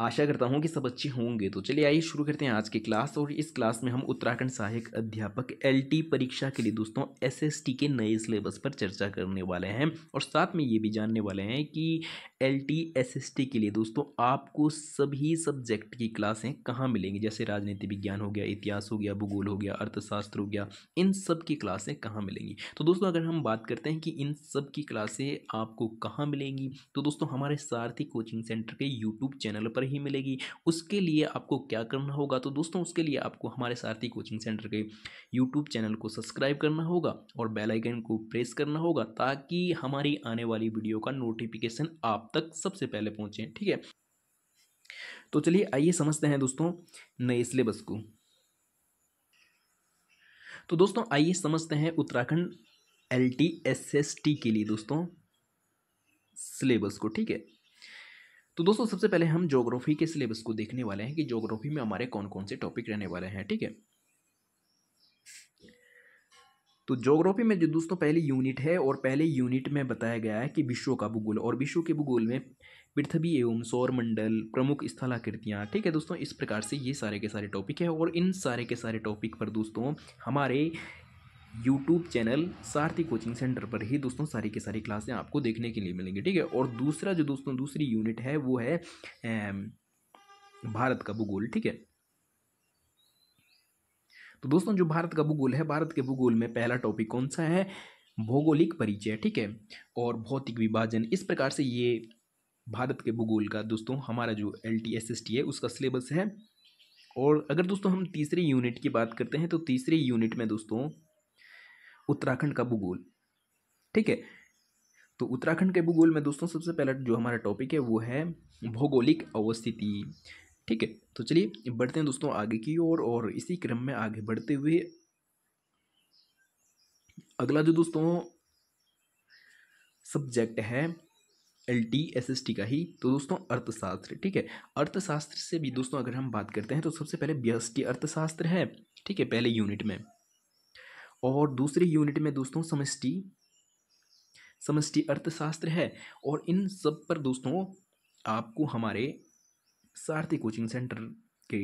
आशा करता हूँ कि सब अच्छे होंगे तो चलिए आइए शुरू करते हैं आज की क्लास और इस क्लास में हम उत्तराखंड सहायक अध्यापक एलटी परीक्षा के लिए दोस्तों एसएसटी के नए सिलेबस पर चर्चा करने वाले हैं और साथ में ये भी जानने वाले हैं कि एलटी एसएसटी के लिए दोस्तों आपको सभी सब्जेक्ट की क्लासें कहाँ मिलेंगी जैसे राजनीति विज्ञान हो गया इतिहास हो गया भूगोल हो गया अर्थशास्त्र हो गया इन सब की क्लासें कहाँ मिलेंगी तो दोस्तों अगर हम बात करते हैं कि इन सब की क्लासें आपको कहाँ मिलेंगी तो दोस्तों हमारे सारथी कोचिंग सेंटर के यूट्यूब चैनल पर पर ही मिलेगी उसके लिए आपको क्या करना होगा तो दोस्तों उसके लिए आपको हमारे सारथी कोचिंग सेंटर के यूट्यूब चैनल को सब्सक्राइब करना होगा और बेलाइकन को प्रेस करना होगा ताकि हमारी आने वाली वीडियो का नोटिफिकेशन आप तक सबसे पहले पहुँचे ठीक है तो चलिए आइए समझते हैं दोस्तों नए सिलेबस को तो दोस्तों आइए समझते हैं Uttarakhand L T S S T के लिए दोस्तों सिलेबस को ठीक है तो दोस्तों सबसे पहले हम जोग्राफी के सिलेबस को देखने वाले हैं कि जोग्राफी में हमारे कौन कौन से टॉपिक रहने वाले हैं ठीक है तो जोग्राफी में जो दोस्तों पहली यूनिट है और पहले यूनिट में बताया गया है कि विश्व का भूगोल और विश्व के भूगोल में पृथ्वी एवं सौरमंडल प्रमुख स्थलाकृतियाँ ठीक है दोस्तों इस प्रकार से ये सारे के सारे टॉपिक हैं और इन सारे के सारे टॉपिक पर दोस्तों हमारे YouTube channel Sarathi coaching centre पर ही दोस्तों सारी की सारी क्लासें आपको देखने के लिए मिलेंगी ठीक है और दूसरा जो दोस्तों दूसरी यूनिट है वो है भारत का भूगोल ठीक है तो दोस्तों जो भारत का भूगोल है भारत के भूगोल में पहला टॉपिक कौन सा है भौगोलिक परिचय ठीक है और भौतिक विभाजन इस प्रकार से ये भारत के भूगोल का दोस्तों हमारा जो L T S S T है उसका सिलेबस है और अगर दोस्तों हम तीसरी यूनिट की बात करते हैं तो तीसरी यूनिट में दोस्तों उत्तराखंड का भूगोल ठीक है तो उत्तराखंड के भूगोल में दोस्तों सबसे पहला जो हमारा टॉपिक है वो है भौगोलिक अवस्थिति ठीक है तो चलिए बढ़ते हैं दोस्तों आगे की ओर और, और इसी क्रम में आगे बढ़ते हुए अगला जो दोस्तों सब्जेक्ट है L T S S T का ही तो दोस्तों अर्थशास्त्र ठीक है अर्थशास्त्र से भी दोस्तों अगर हम बात करते हैं तो सबसे पहले बी एस टी अर्थशास्त्र है ठीक है पहले यूनिट में और दूसरी यूनिट में दोस्तों समष्टि समष्टि अर्थशास्त्र है और इन सब पर दोस्तों आपको हमारे सारथी कोचिंग सेंटर के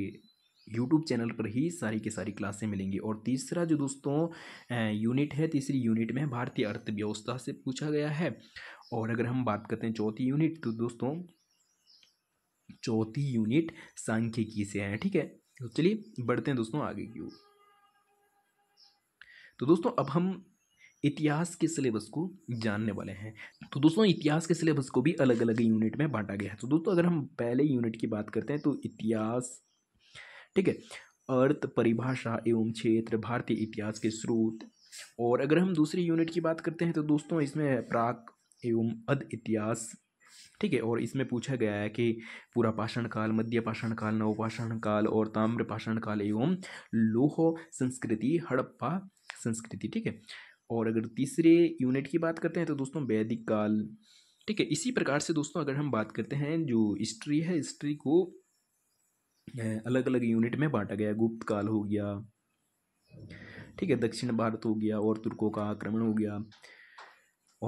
यूट्यूब चैनल पर ही सारी की सारी क्लासें मिलेंगी और तीसरा जो दोस्तों यूनिट है तीसरी यूनिट में भारतीय अर्थव्यवस्था से पूछा गया है और अगर हम बात करते हैं चौथी यूनिट तो दोस्तों चौथी यूनिट सांख्यिकी से है ठीक है तो चलिए बढ़ते हैं दोस्तों आगे की ओर तो दोस्तों अब हम इतिहास के सिलेबस को जानने वाले हैं तो दोस्तों इतिहास के सिलेबस को भी अलग अलग यूनिट में बांटा गया है तो दोस्तों अगर हम पहले यूनिट की बात करते हैं तो इतिहास ठीक है अर्थ परिभाषा एवं क्षेत्र भारतीय इतिहास के स्रोत और अगर हम दूसरी यूनिट की बात करते हैं तो दोस्तों इसमें प्राक एवं अध इतिहास ठीक है और इसमें पूछा गया है कि पूरा पाषाण काल मध्य पाषाण काल नवपाषाण काल और ताम्र पाषाण काल एवं लोह संस्कृति हड़प्पा संस्कृति ठीक है और अगर तीसरे यूनिट की बात करते हैं तो दोस्तों वैदिक काल ठीक है इसी प्रकार से दोस्तों अगर हम बात करते हैं जो हिस्ट्री है हिस्ट्री को अलग अलग यूनिट में बांटा गया गुप्त काल हो गया ठीक है दक्षिण भारत हो गया और तुर्कों का आक्रमण हो गया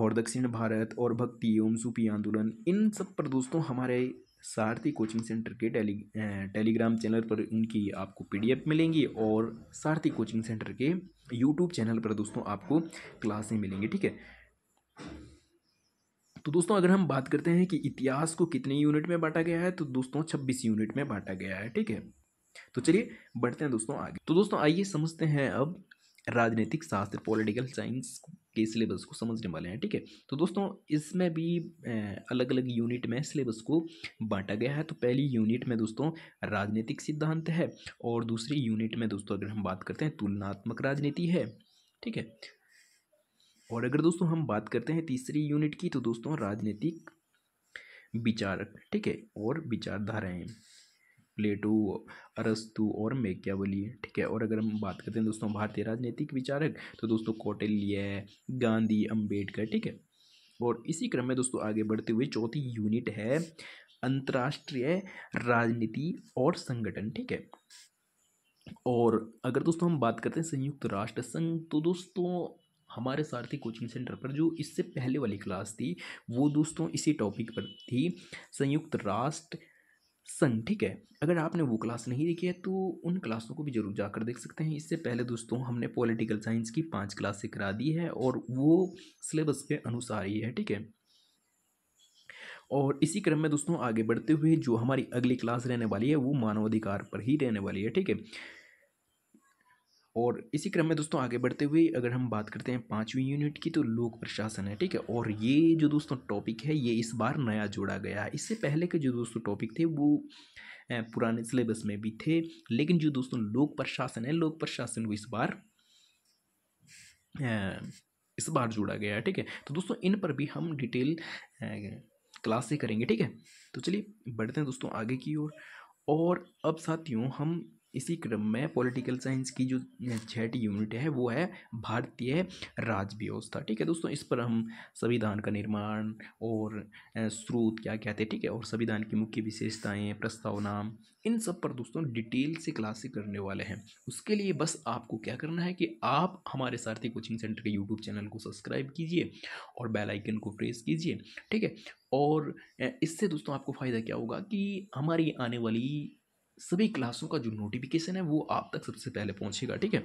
और दक्षिण भारत और भक्ति एवं सूफी आंदोलन इन सब पर दोस्तों हमारे सारथी कोचिंग सेंटर के टेली टेलीग्राम चैनल पर उनकी आपको पीडीएफ मिलेंगी और सारथी कोचिंग सेंटर के यूट्यूब चैनल पर दोस्तों आपको क्लासें मिलेंगी ठीक है तो दोस्तों अगर हम बात करते हैं कि इतिहास को कितने यूनिट में बांटा गया है तो दोस्तों छब्बीस यूनिट में बांटा गया है ठीक है तो चलिए बढ़ते हैं दोस्तों आगे तो दोस्तों आइए समझते हैं अब राजनीतिक शास्त्र पॉलिटिकल साइंस के सिलेबस को समझने वाले हैं ठीक है तो दोस्तों इसमें भी अलग अलग यूनिट में सिलेबस को बांटा गया है तो पहली यूनिट में दोस्तों राजनीतिक सिद्धांत है और दूसरी यूनिट में दोस्तों अगर हम बात करते हैं तुलनात्मक राजनीति है ठीक है और अगर दोस्तों हम बात करते हैं तीसरी यूनिट की तो दोस्तों राजनीतिक विचारक ठीक है और विचारधाराएँ प्लेटो अरस्तु और मैकियावली ठीक है और अगर हम बात करते हैं दोस्तों भारतीय राजनीतिक विचारक तो दोस्तों कौटिल्य गांधी अम्बेडकर ठीक है और इसी क्रम में दोस्तों आगे बढ़ते हुए चौथी यूनिट है अंतर्राष्ट्रीय राजनीति और संगठन ठीक है और अगर दोस्तों हम बात करते हैं संयुक्त राष्ट्र संघ तो दोस्तों हमारे सारथी कोचिंग सेंटर पर जो इससे पहले वाली क्लास थी वो दोस्तों इसी टॉपिक पर थी संयुक्त राष्ट्र सन ठीक है अगर आपने वो क्लास नहीं देखी है तो उन क्लासों को भी ज़रूर जाकर देख सकते हैं इससे पहले दोस्तों हमने पॉलिटिकल साइंस की पांच क्लासें करा दी है और वो सिलेबस के अनुसार ही है ठीक है और इसी क्रम में दोस्तों आगे बढ़ते हुए जो हमारी अगली क्लास रहने वाली है वो मानवाधिकार पर ही रहने वाली है ठीक है और इसी क्रम में दोस्तों आगे बढ़ते हुए अगर हम बात करते हैं पाँचवीं यूनिट की तो लोक प्रशासन है ठीक है और ये जो दोस्तों टॉपिक है ये इस बार नया जोड़ा गया है इससे पहले के जो दोस्तों टॉपिक थे वो पुराने सिलेबस में भी थे लेकिन जो दोस्तों लोक प्रशासन है लोक प्रशासन को इस बार इस बार जोड़ा गया है ठीक है तो दोस्तों इन पर भी हम डिटेल क्लास से करेंगे ठीक है तो चलिए बढ़ते हैं दोस्तों आगे की ओर और, और अब साथियों हम इसी क्रम में पॉलिटिकल साइंस की जो छठ यूनिट है वो है भारतीय राज व्यवस्था ठीक है दोस्तों इस पर हम संविधान का निर्माण और स्रोत क्या कहते हैं ठीक है और संविधान की मुख्य विशेषताएं प्रस्तावना इन सब पर दोस्तों डिटेल से क्लासे करने वाले हैं उसके लिए बस आपको क्या करना है कि आप हमारे सारथी कोचिंग सेंटर के यूट्यूब चैनल को सब्सक्राइब कीजिए और बेल आइकन को प्रेस कीजिए ठीक है और इससे दोस्तों आपको फ़ायदा क्या होगा कि हमारी आने वाली सभी क्लासों का जो नोटिफिकेशन है वो आप तक सबसे पहले पहुंचेगा ठीक है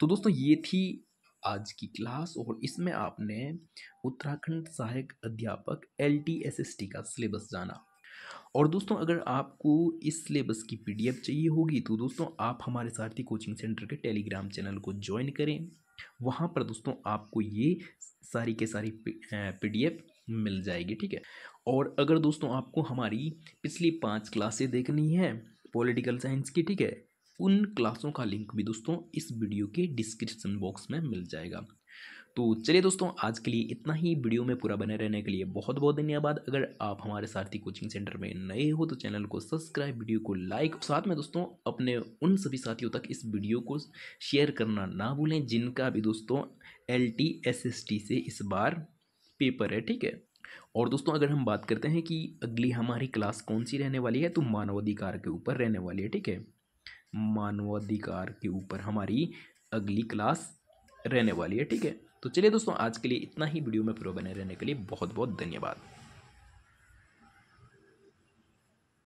तो दोस्तों ये थी आज की क्लास और इसमें आपने उत्तराखंड सहायक अध्यापक L T S S T का सिलेबस जाना और दोस्तों अगर आपको इस सिलेबस की पीडीएफ चाहिए होगी तो दोस्तों आप हमारे सारथी कोचिंग सेंटर के टेलीग्राम चैनल को ज्वाइन करें वहाँ पर दोस्तों आपको ये सारी के सारी पीडीएफ मिल जाएगी ठीक है और अगर दोस्तों आपको हमारी पिछली पाँच क्लासें देखनी है पॉलिटिकल साइंस की ठीक है उन क्लासों का लिंक भी दोस्तों इस वीडियो के डिस्क्रिप्शन बॉक्स में मिल जाएगा तो चलिए दोस्तों आज के लिए इतना ही वीडियो में पूरा बने रहने के लिए बहुत बहुत धन्यवाद अगर आप हमारे सारथी कोचिंग सेंटर में नए हो तो चैनल को सब्सक्राइब वीडियो को लाइक साथ में दोस्तों अपने उन सभी साथियों तक इस वीडियो को शेयर करना ना भूलें जिनका भी दोस्तों L T S S T से इस बार पेपर है ठीक है और दोस्तों अगर हम बात करते हैं कि अगली हमारी क्लास कौन सी रहने वाली है तो मानवाधिकार के ऊपर रहने वाली है ठीक है मानवाधिकार के ऊपर हमारी अगली क्लास रहने वाली है ठीक है तो चलिए दोस्तों आज के लिए इतना ही वीडियो में प्रो बने रहने के लिए बहुत बहुत धन्यवाद